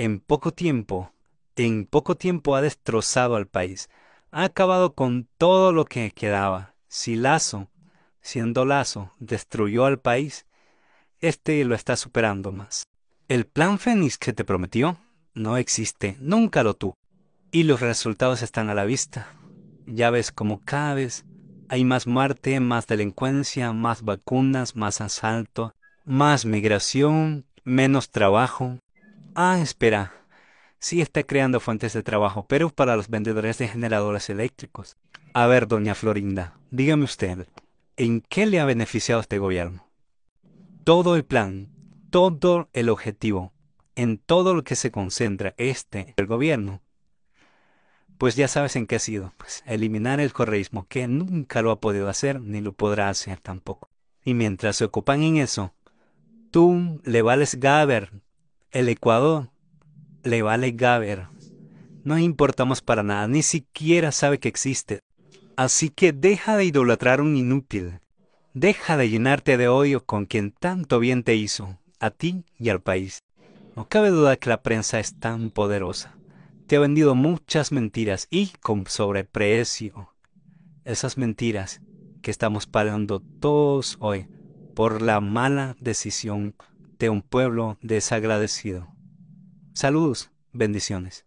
en poco tiempo, en poco tiempo ha destrozado al país, ha acabado con todo lo que quedaba. Si Lazo, siendo Lazo, destruyó al país, este lo está superando más. El plan Fénix que te prometió no existe, nunca lo tuvo. Y los resultados están a la vista. Ya ves como cada vez hay más muerte, más delincuencia, más vacunas, más asalto, más migración, menos trabajo, Ah, espera. Sí está creando fuentes de trabajo, pero para los vendedores de generadores eléctricos. A ver, doña Florinda, dígame usted, ¿en qué le ha beneficiado este gobierno? Todo el plan, todo el objetivo, en todo lo que se concentra este, gobierno, pues ya sabes en qué ha sido, pues eliminar el correísmo, que nunca lo ha podido hacer ni lo podrá hacer tampoco. Y mientras se ocupan en eso, tú le vales Gaber, el Ecuador le vale Gaber. No importamos para nada, ni siquiera sabe que existe. Así que deja de idolatrar un inútil. Deja de llenarte de odio con quien tanto bien te hizo, a ti y al país. No cabe duda que la prensa es tan poderosa. Te ha vendido muchas mentiras y con sobreprecio. Esas mentiras que estamos pagando todos hoy por la mala decisión de un pueblo desagradecido. Saludos, bendiciones.